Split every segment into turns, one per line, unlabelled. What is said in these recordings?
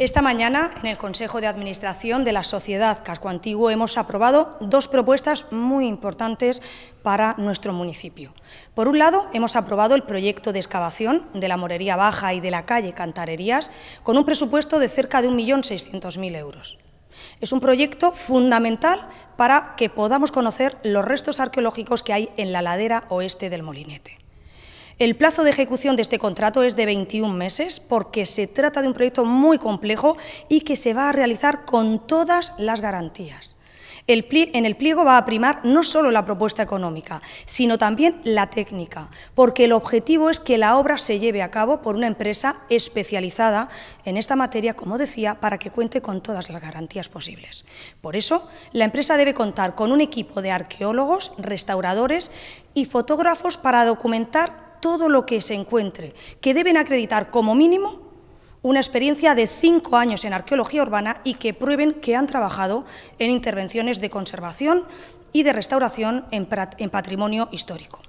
Esta mañana, en el Consejo de Administración de la Sociedad Casco Antiguo, hemos aprobado dos propuestas muy importantes para nuestro municipio. Por un lado, hemos aprobado el proyecto de excavación de la Morería Baja y de la calle Cantarerías, con un presupuesto de cerca de 1.600.000 euros. Es un proyecto fundamental para que podamos conocer los restos arqueológicos que hay en la ladera oeste del Molinete. El plazo de ejecución de este contrato es de 21 meses porque se trata de un proyecto muy complejo y que se va a realizar con todas las garantías. en el pliego va a primar no solo la propuesta económica, sino también la técnica, porque el objetivo es que la obra se lleve a cabo por una empresa especializada en esta materia, como decía, para que cuente con todas las garantías posibles. Por eso, la empresa debe contar con un equipo de arqueólogos, restauradores y fotógrafos para documentar todo lo que se encuentre, que deben acreditar como mínimo una experiencia de cinco años en arqueología urbana y que prueben que han trabajado en intervenciones de conservación y de restauración en, patrimonio histórico.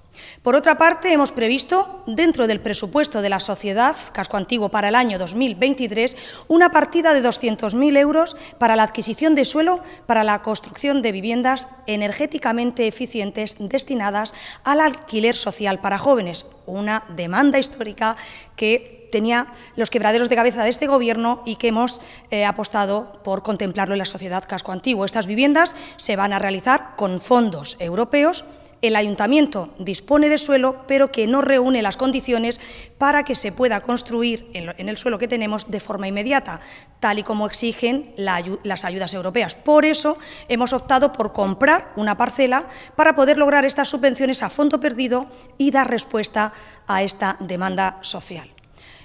Por otra parte, hemos previsto, dentro del presupuesto de la Sociedad Casco Antiguo para el año 2023, una partida de 200.000 euros para la adquisición de suelo para la construcción de viviendas energéticamente eficientes destinadas al alquiler social para jóvenes, una demanda histórica que tenía los quebraderos de cabeza de este Gobierno y que hemos eh, apostado por contemplarlo en la sociedad casco antiguo. Estas viviendas se van a realizar con fondos europeos el ayuntamiento dispone de suelo, pero que no reúne las condiciones para que se pueda construir en, el suelo que tenemos de forma inmediata, tal y como exigen las ayudas europeas. Por eso hemos optado por comprar una parcela para poder lograr estas subvenciones a fondo perdido y dar respuesta a esta demanda social.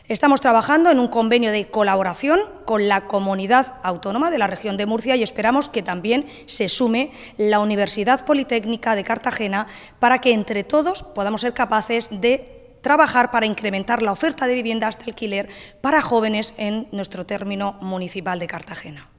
Estamos trabajando en un convenio de colaboración con la comunidad autónoma de la región de Murcia y esperamos que también se sume la Universidad Politécnica de Cartagena para que entre todos podamos ser capaces de trabajar para incrementar la oferta de viviendas de alquiler para jóvenes en nuestro término municipal de Cartagena.